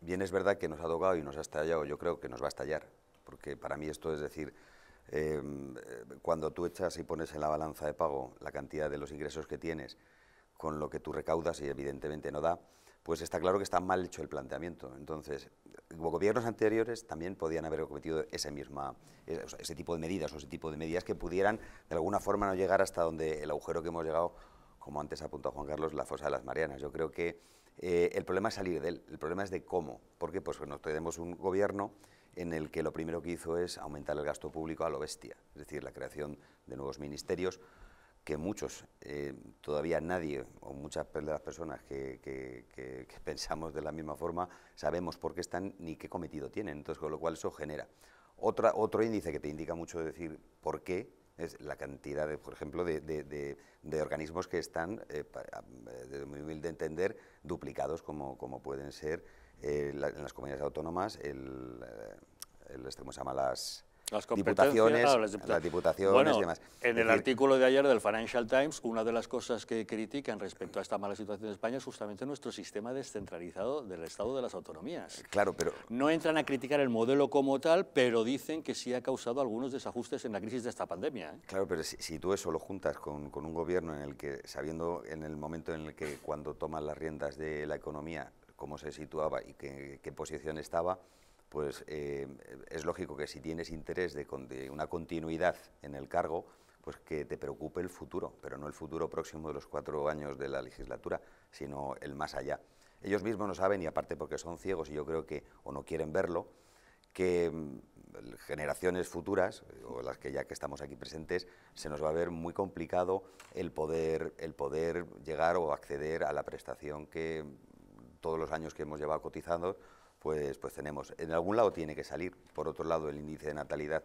bien es verdad que nos ha tocado y nos ha estallado, yo creo que nos va a estallar, porque para mí esto es decir, em, cuando tú echas y pones en la balanza de pago la cantidad de los ingresos que tienes con lo que tú recaudas y evidentemente no da, pues está claro que está mal hecho el planteamiento. Entonces, gobiernos anteriores también podían haber cometido ese, misma, eh, ese tipo de medidas o ese tipo de medidas que pudieran de alguna forma no llegar hasta donde el agujero que hemos llegado, como antes apuntó Juan Carlos, la fosa de las Marianas. Yo creo que eh, el problema es salir de él, el problema es de cómo. ¿Por qué? Pues tenemos un gobierno en el que lo primero que hizo es aumentar el gasto público a lo bestia, es decir, la creación de nuevos ministerios, que muchos, eh, todavía nadie o muchas de las personas que, pensamos de la misma forma sabemos por qué están ni qué cometido tienen, entonces con lo cual eso genera. Otra, otro índice que te indica mucho decir por qué es la cantidad, de, por ejemplo, de, organismos que están, eh, eh, desde humilde entender, duplicados como, como pueden ser eh, en las comunidades autónomas, el, el, a se las las diputaciones, las, diputaciones, y demás. En el artículo de ayer del Financial Times, una de las cosas que critican respecto a esta mala situación de España es justamente nuestro sistema descentralizado del Estado de las autonomías. Eh, claro, pero... No entran a criticar el modelo como tal, pero dicen que sí ha causado algunos desajustes en la crisis de esta pandemia. ¿eh? Claro, pero si, tú eso lo juntas con, un gobierno en el que, sabiendo en el momento en el que cuando toman las riendas de la economía, cómo se situaba y qué posición estaba, pues eh, es lógico que si tienes interés de, una continuidad en el cargo, pues que te preocupe el futuro, pero no el futuro próximo de los cuatro años de la legislatura, sino el más allá. Ellos mismos no saben, y aparte porque son ciegos y yo creo que, o no quieren verlo, que mm, generaciones futuras, o las que ya que estamos aquí presentes, se nos va a ver muy complicado el poder, el poder llegar o acceder a la prestación que todos los años que hemos llevado cotizando pues, pues tenemos. En algún lado tiene que salir. Por otro lado, el índice de natalidad